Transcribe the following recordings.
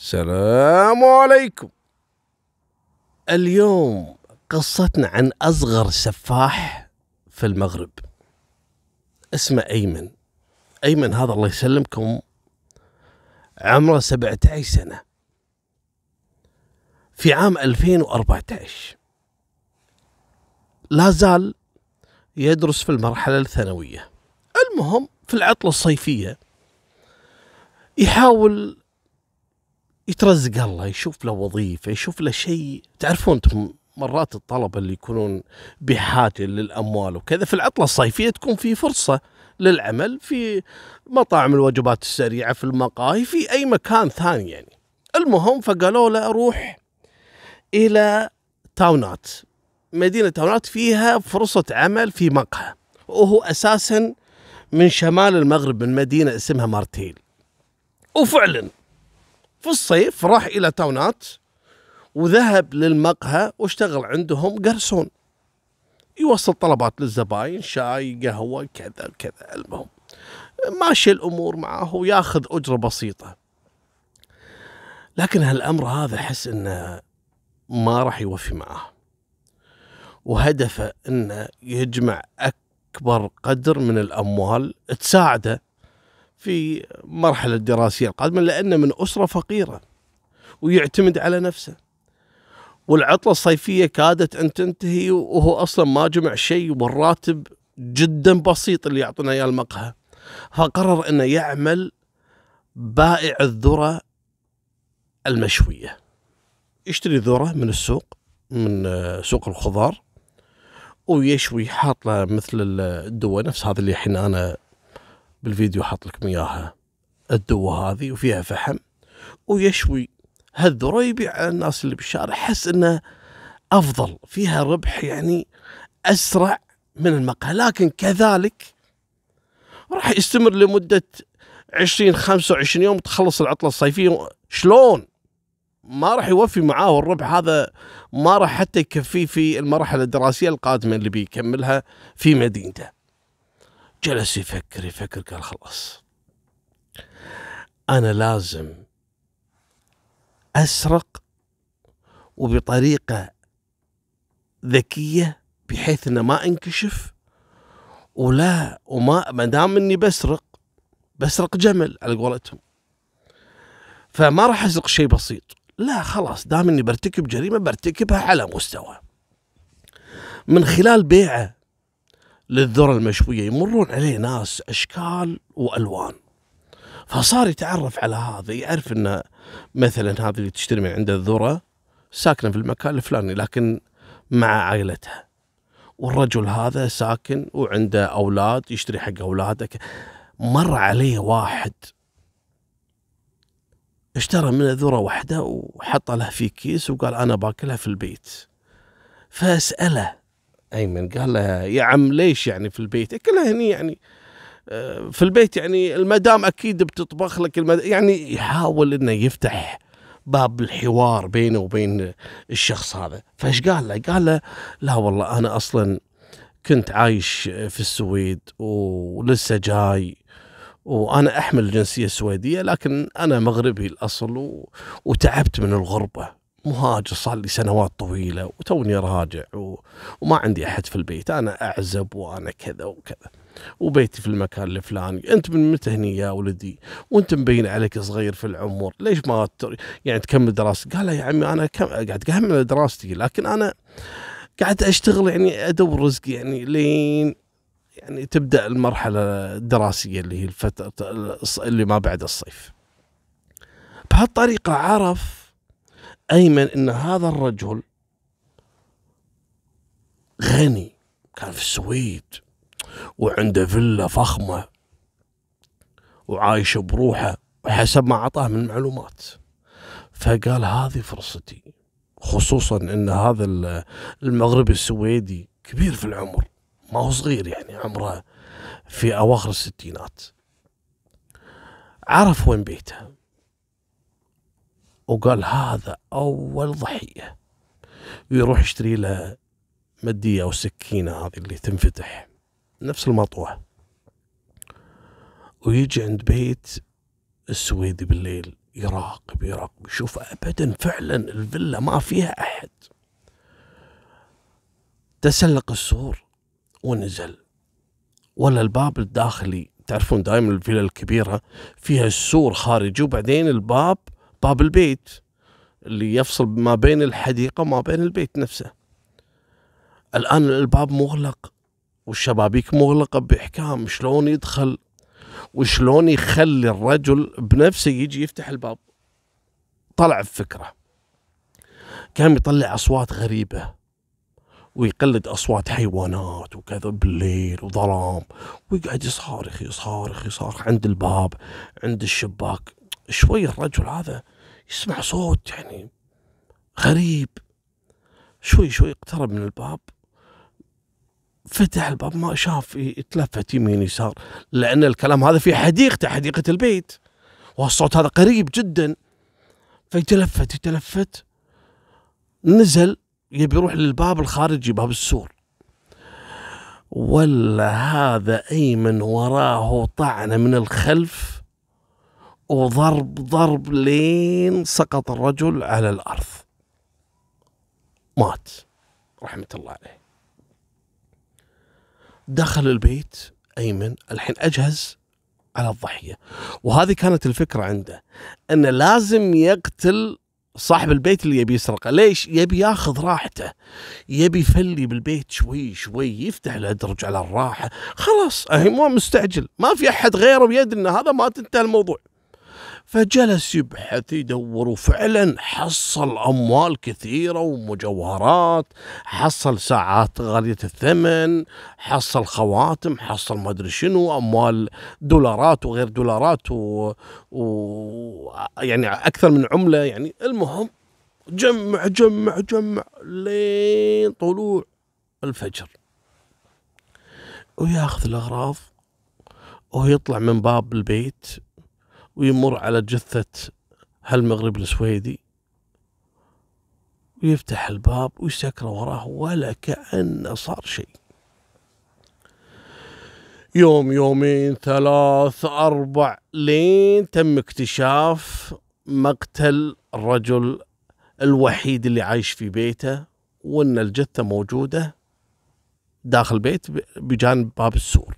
السلام عليكم اليوم قصتنا عن أصغر سفاح في المغرب اسمه أيمن أيمن هذا الله يسلمكم عمره 17 سنة في عام 2014 لا زال يدرس في المرحلة الثانوية المهم في العطلة الصيفية يحاول يترزق الله يشوف له وظيفة يشوف له شيء تعرفون أنتم مرات الطلبة اللي يكونون بحاجة للأموال وكذا في العطلة الصيفية تكون في فرصة للعمل في مطاعم الوجبات السريعة في المقاهي في أي مكان ثاني يعني المهم فقالوا له أروح إلى تاونات مدينة تاونات فيها فرصة عمل في مقهى وهو أساسا من شمال المغرب من مدينة اسمها مارتيل وفعلا في الصيف راح إلى تاونات وذهب للمقهى واشتغل عندهم قرصون يوصل طلبات للزباين شاي قهوة كذا كذا المهم ماشي الأمور معاه وياخذ أجرة بسيطة لكن هالأمر هذا أحس أنه ما راح يوفي معاه وهدفه أنه يجمع أكبر قدر من الأموال تساعده في مرحلة الدراسية القادمة لأنه من أسرة فقيرة ويعتمد على نفسه والعطلة الصيفية كادت أن تنتهي وهو أصلا ما جمع شيء والراتب جدا بسيط اللي يعطينا إياه المقهى فقرر أنه يعمل بائع الذرة المشوية يشتري ذرة من السوق من سوق الخضار ويشوي حاط له مثل الدواء نفس هذا اللي الحين أنا بالفيديو حاط لكم اياها الدوه هذه وفيها فحم ويشوي هالذره يبيع على الناس اللي بالشارع حس انه افضل فيها ربح يعني اسرع من المقهى لكن كذلك راح يستمر لمده 20 25 يوم تخلص العطله الصيفيه شلون؟ ما راح يوفي معاه الربح هذا ما راح حتى يكفيه في المرحله الدراسيه القادمه اللي بيكملها في مدينته. جلس يفكر يفكر قال خلاص أنا لازم أسرق وبطريقة ذكية بحيث أنه ما أنكشف ولا وما ما دام اني بسرق بسرق جمل على قولتهم فما راح اسرق شيء بسيط لا خلاص دام اني برتكب جريمه برتكبها على مستوى من خلال بيعه للذره المشويه يمرون عليه ناس اشكال والوان فصار يتعرف على هذا يعرف ان مثلا هذه اللي تشتري من عنده الذره ساكنه في المكان الفلاني لكن مع عائلتها والرجل هذا ساكن وعنده اولاد يشتري حق اولاده مر عليه واحد اشترى من الذره واحده وحطها له في كيس وقال انا باكلها في البيت فاساله ايمن قال لها يا عم ليش يعني في البيت؟ اكلها هني يعني آه، في البيت يعني المدام اكيد بتطبخ لك المدام يعني يحاول انه يفتح باب الحوار بينه وبين الشخص هذا، فايش قال له؟ قال له لا والله انا اصلا كنت عايش في السويد ولسه جاي وانا احمل الجنسيه السويديه لكن انا مغربي الاصل و... وتعبت من الغربه مهاجر صار لي سنوات طويلة وتوني راجع و... وما عندي أحد في البيت أنا أعزب وأنا كذا وكذا وبيتي في المكان الفلاني أنت من متى هني يا ولدي وأنت مبين عليك صغير في العمر ليش ما تر... يعني تكمل دراستك قال يا عمي أنا كم... قاعد أكمل دراستي لكن أنا قاعد أشتغل يعني أدور رزقي يعني لين يعني تبدأ المرحلة الدراسية اللي هي الفترة اللي ما بعد الصيف بهالطريقة عرف أيمن أن هذا الرجل غني كان في السويد وعنده فيلا فخمة وعايش بروحه وحسب ما أعطاه من معلومات فقال هذه فرصتي خصوصا أن هذا المغربي السويدي كبير في العمر ما هو صغير يعني عمره في أواخر الستينات عرف وين بيته وقال هذا أول ضحية ويروح يشتري له مدية أو سكينة هذه اللي تنفتح نفس المطوة ويجي عند بيت السويدي بالليل يراقب يراقب يشوف أبدا فعلا الفيلا ما فيها أحد تسلق السور ونزل ولا الباب الداخلي تعرفون دائما الفيلا الكبيرة فيها السور خارجي وبعدين الباب باب البيت اللي يفصل ما بين الحديقة وما بين البيت نفسه الآن الباب مغلق والشبابيك مغلقة بإحكام شلون يدخل وشلون يخلي الرجل بنفسه يجي يفتح الباب طلع بفكرة كان يطلع أصوات غريبة ويقلد أصوات حيوانات وكذا بالليل وظلام ويقعد يصارخ يصارخ يصارخ عند الباب عند الشباك شوي الرجل هذا يسمع صوت يعني غريب شوي شوي اقترب من الباب فتح الباب ما شاف يتلفت يمين يسار لأن الكلام هذا في حديقته حديقة البيت والصوت هذا قريب جدا فيتلفت يتلفت نزل يبي يروح للباب الخارجي باب السور ولا هذا أيمن وراه طعنة من الخلف وضرب ضرب لين سقط الرجل على الأرض مات رحمة الله عليه دخل البيت أيمن الحين أجهز على الضحية وهذه كانت الفكرة عنده أنه لازم يقتل صاحب البيت اللي يبي يسرقه ليش يبي ياخذ راحته يبي يفلي بالبيت شوي شوي يفتح الادرج على الراحه خلاص اهي مو مستعجل ما في احد غيره بيد ان هذا ما تنتهي الموضوع فجلس يبحث يدور وفعلا حصل أموال كثيرة ومجوهرات حصل ساعات غالية الثمن حصل خواتم حصل ما أدري شنو أموال دولارات وغير دولارات و... و... يعني أكثر من عملة يعني المهم جمع جمع جمع لين طلوع الفجر وياخذ الأغراض ويطلع من باب البيت ويمر على جثة هالمغرب السويدي ويفتح الباب ويسكر وراه ولا كأن صار شيء يوم يومين ثلاث أربع لين تم اكتشاف مقتل الرجل الوحيد اللي عايش في بيته وأن الجثة موجودة داخل بيت بجانب باب السور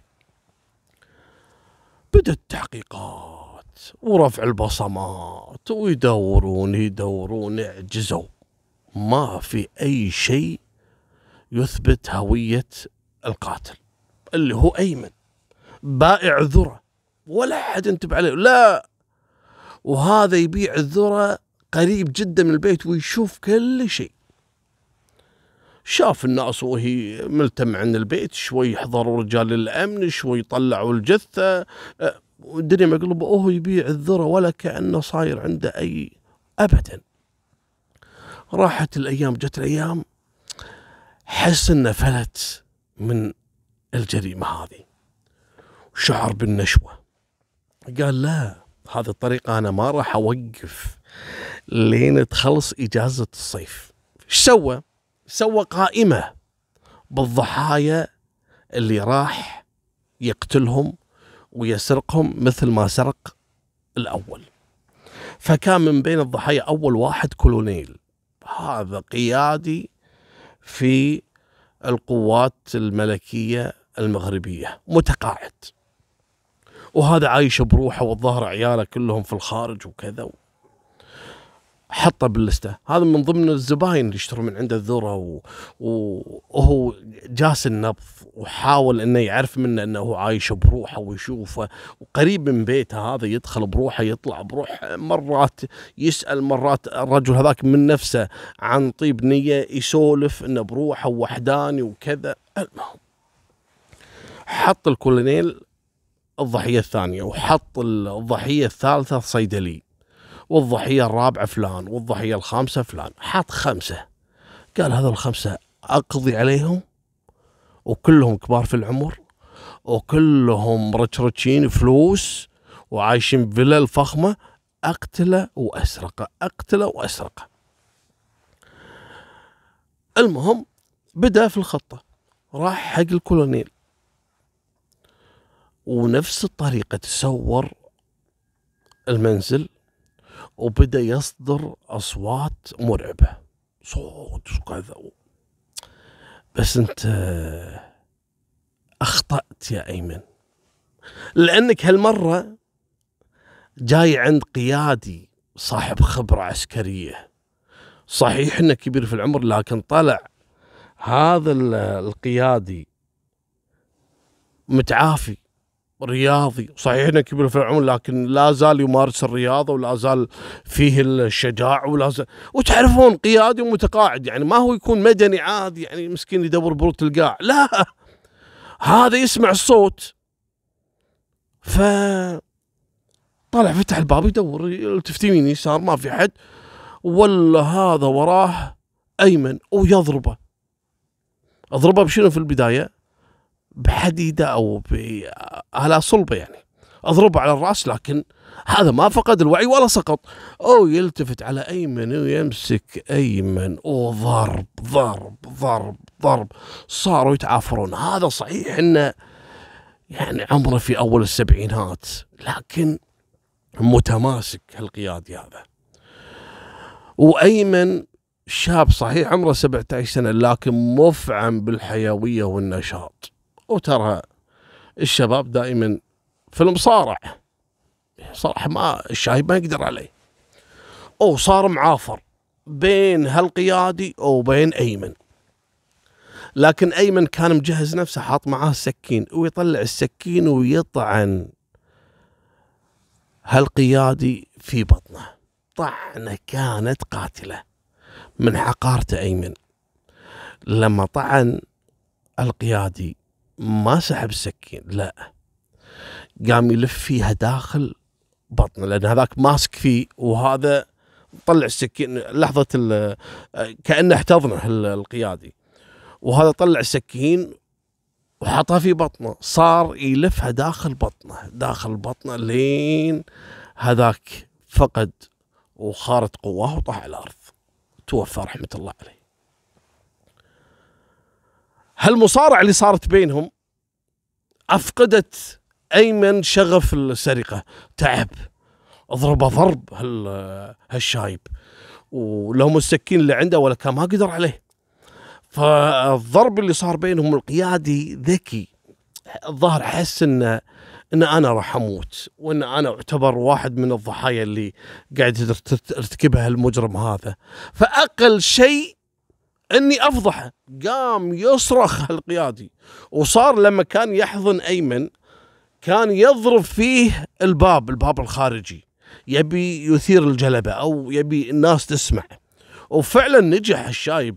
بدأت التحقيقات ورفع البصمات ويدورون يدورون عجزوا ما في أي شيء يثبت هوية القاتل اللي هو أيمن بائع ذرة ولا أحد انتبه عليه لا وهذا يبيع الذرة قريب جدا من البيت ويشوف كل شيء شاف الناس وهي ملتم عند البيت شوي حضروا رجال الأمن شوي طلعوا الجثة أه، والدنيا مقلوبة وهو يبيع الذرة ولا كأنه صاير عنده أي أبدا راحت الأيام جت الأيام حس أنه فلت من الجريمة هذه شعر بالنشوة قال لا هذه الطريقة أنا ما راح أوقف لين تخلص إجازة الصيف ايش سوى؟ سوى قائمة بالضحايا اللي راح يقتلهم ويسرقهم مثل ما سرق الأول فكان من بين الضحايا أول واحد كولونيل هذا قيادي في القوات الملكية المغربية متقاعد وهذا عايش بروحه والظهر عياله كلهم في الخارج وكذا و... حطه باللسته هذا من ضمن الزباين اللي يشتروا من عنده الذره و... وهو جاس النبض وحاول انه يعرف منه انه هو عايش بروحه ويشوفه وقريب من بيته هذا يدخل بروحه يطلع بروحه مرات يسال مرات الرجل هذاك من نفسه عن طيب نيه يسولف انه بروحه وحداني وكذا المهم حط الكولونيل الضحيه الثانيه وحط الضحيه الثالثه صيدلي والضحيه الرابعه فلان والضحيه الخامسه فلان حط خمسه قال هذول الخمسه اقضي عليهم وكلهم كبار في العمر وكلهم رشرشين فلوس وعايشين فيلل فخمه اقتله واسرقه اقتله واسرقه المهم بدا في الخطه راح حق الكولونيل ونفس الطريقه تصور المنزل وبدا يصدر اصوات مرعبه صوت وكذا بس انت اخطات يا ايمن لانك هالمره جاي عند قيادي صاحب خبره عسكريه صحيح انه كبير في العمر لكن طلع هذا القيادي متعافي رياضي صحيح انه كبير في العمر لكن لا زال يمارس الرياضه ولا زال فيه الشجاعه ولا زال وتعرفون قيادي ومتقاعد يعني ما هو يكون مدني عادي يعني مسكين يدور بروت القاع لا هذا يسمع الصوت ف طلع فتح الباب يدور التفت يمين يسار ما في حد ولا هذا وراه ايمن ويضربه اضربه بشنو في البدايه بحديده او على صلبه يعني اضربه على الراس لكن هذا ما فقد الوعي ولا سقط او يلتفت على ايمن ويمسك ايمن وضرب ضرب ضرب ضرب صاروا يتعافرون هذا صحيح انه يعني عمره في اول السبعينات لكن متماسك هالقيادي هذا وايمن شاب صحيح عمره 17 سنه لكن مفعم بالحيويه والنشاط وترى الشباب دائما في المصارع صراحه ما الشايب ما يقدر عليه او صار معافر بين هالقيادي وبين ايمن لكن ايمن كان مجهز نفسه حاط معاه السكين ويطلع السكين ويطعن هالقيادي في بطنه طعنه كانت قاتله من حقارته ايمن لما طعن القيادي ما سحب السكين لا قام يلف فيها داخل بطنه لان هذاك ماسك فيه وهذا طلع السكين لحظه كانه احتضنه القيادي وهذا طلع السكين وحطها في بطنه صار يلفها داخل بطنه داخل بطنه لين هذاك فقد وخارت قواه وطاح على الارض توفى رحمه الله عليه هالمصارعه اللي صارت بينهم افقدت ايمن شغف السرقه تعب اضربه ضرب هالشايب ولهم السكين اللي عنده ولا كان ما قدر عليه فالضرب اللي صار بينهم القيادي ذكي الظاهر حس انه ان انا راح اموت وان انا اعتبر واحد من الضحايا اللي قاعد يرتكبها المجرم هذا فاقل شيء اني افضحه قام يصرخ القيادي وصار لما كان يحضن ايمن كان يضرب فيه الباب الباب الخارجي يبي يثير الجلبة أو يبي الناس تسمع وفعلا نجح الشايب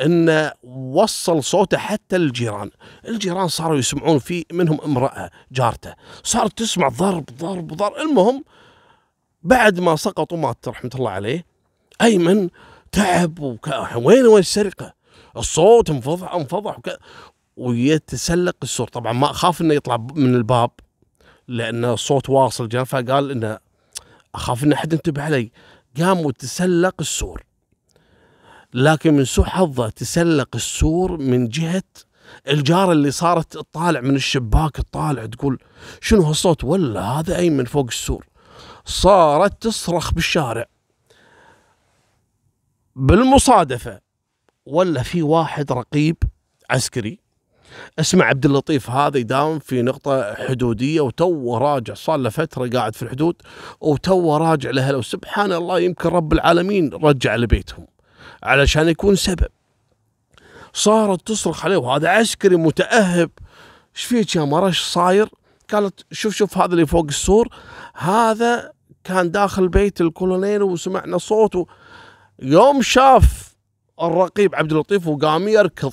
انه وصل صوته حتى الجيران الجيران صاروا يسمعون فيه منهم امرأة جارته صارت تسمع ضرب ضرب ضرب المهم بعد ما سقط ومات رحمة الله عليه أيمن تعب وين وين السرقه؟ الصوت انفضح انفضح وك... ويتسلق السور طبعا ما اخاف انه يطلع من الباب لان الصوت واصل جان فقال انه اخاف ان احد ينتبه علي قام وتسلق السور لكن من سوء حظه تسلق السور من جهه الجاره اللي صارت تطالع من الشباك تطالع تقول شنو هالصوت ولا هذا اي من فوق السور صارت تصرخ بالشارع بالمصادفه ولا في واحد رقيب عسكري اسمع عبد اللطيف هذا يداوم في نقطه حدوديه وتو راجع صار له فتره قاعد في الحدود وتو راجع لاهله وسبحان الله يمكن رب العالمين رجع لبيتهم علشان يكون سبب صارت تصرخ عليه وهذا عسكري متاهب ايش فيك يا مره ايش صاير؟ قالت شوف شوف هذا اللي فوق السور هذا كان داخل بيت الكولونيل وسمعنا صوته يوم شاف الرقيب عبد اللطيف وقام يركض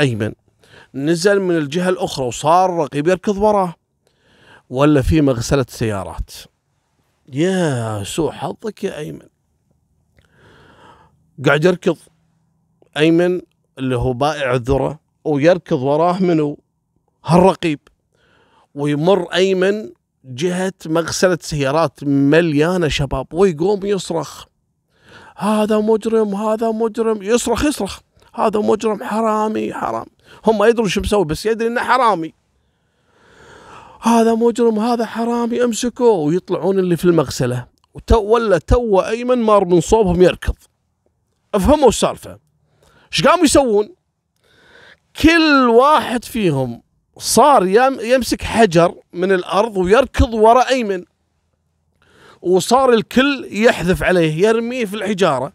أيمن نزل من الجهة الأخرى وصار الرقيب يركض وراه ولا في مغسلة سيارات يا سوء حظك يا أيمن قاعد يركض أيمن اللي هو بائع الذرة ويركض وراه منو هالرقيب ويمر أيمن جهة مغسلة سيارات مليانة شباب ويقوم يصرخ هذا مجرم هذا مجرم يصرخ يصرخ هذا مجرم حرامي حرام هم ما يدرون شو مسوي بس يدري انه حرامي هذا مجرم هذا حرامي امسكوه ويطلعون اللي في المغسله وتو ولا تو ايمن مار من صوبهم يركض افهموا السالفه ايش قاموا يسوون؟ كل واحد فيهم صار يمسك حجر من الارض ويركض وراء ايمن وصار الكل يحذف عليه يرميه في الحجارة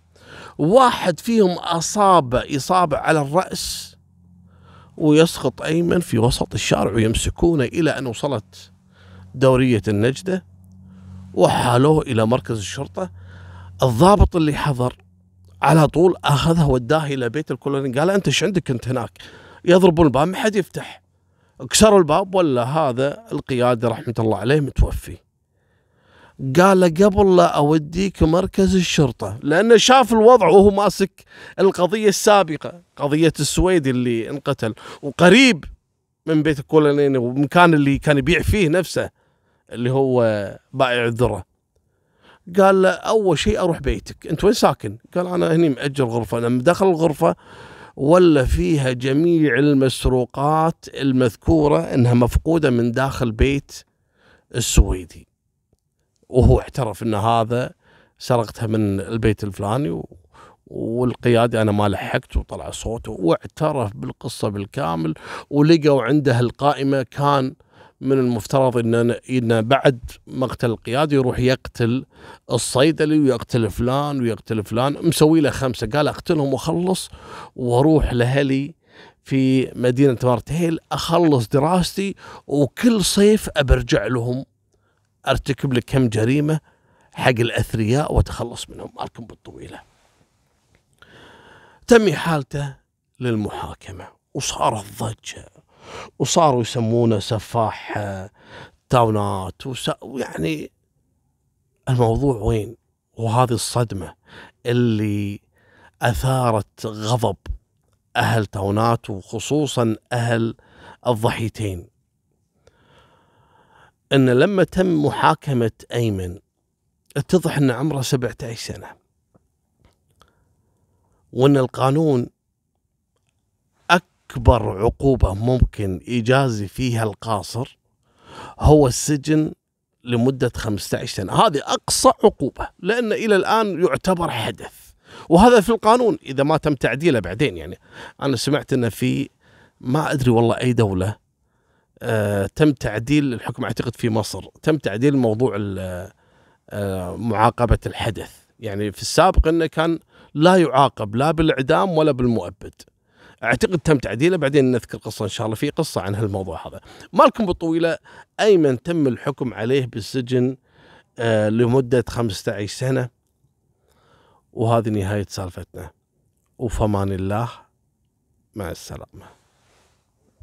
واحد فيهم أصاب إصابة على الرأس ويسقط أيمن في وسط الشارع ويمسكونه إلى أن وصلت دورية النجدة وحالوه إلى مركز الشرطة الضابط اللي حضر على طول أخذه وداه إلى بيت الكولونيل قال أنت إيش عندك أنت هناك يضربون الباب ما حد يفتح كسروا الباب ولا هذا القيادي رحمة الله عليه متوفي قال له قبل لا اوديك مركز الشرطه لانه شاف الوضع وهو ماسك القضيه السابقه قضيه السويدي اللي انقتل وقريب من بيت الكولونيني ومكان اللي كان يبيع فيه نفسه اللي هو بائع الذره قال له اول شيء اروح بيتك انت وين ساكن قال انا هني ماجر غرفه لما دخل الغرفه ولا فيها جميع المسروقات المذكوره انها مفقوده من داخل بيت السويدي وهو اعترف ان هذا سرقتها من البيت الفلاني و... والقيادي انا ما لحقت وطلع صوته واعترف بالقصه بالكامل ولقوا عنده القائمه كان من المفترض ان ان بعد مقتل القيادي يروح يقتل الصيدلي ويقتل فلان ويقتل فلان مسوي له خمسه قال اقتلهم واخلص واروح لاهلي في مدينه مارتهيل اخلص دراستي وكل صيف ابرجع لهم ارتكب لك كم جريمه حق الاثرياء واتخلص منهم اركب بالطويله. تم حالته للمحاكمه وصارت ضجه وصاروا يسمونه سفاح تاونات ويعني الموضوع وين؟ وهذه الصدمه اللي اثارت غضب اهل تاونات وخصوصا اهل الضحيتين أن لما تم محاكمة أيمن اتضح أن عمره 17 سنة وأن القانون أكبر عقوبة ممكن يجازي فيها القاصر هو السجن لمدة 15 سنة هذه أقصى عقوبة لأن إلى الآن يعتبر حدث وهذا في القانون إذا ما تم تعديله بعدين يعني أنا سمعت أنه في ما أدري والله أي دولة آه، تم تعديل الحكم اعتقد في مصر تم تعديل موضوع آه، معاقبه الحدث يعني في السابق انه كان لا يعاقب لا بالاعدام ولا بالمؤبد اعتقد تم تعديله بعدين نذكر قصه ان شاء الله في قصه عن هالموضوع هذا مالكم بالطويله ايمن تم الحكم عليه بالسجن آه لمده 15 سنه وهذه نهايه سالفتنا وفمان الله مع السلامه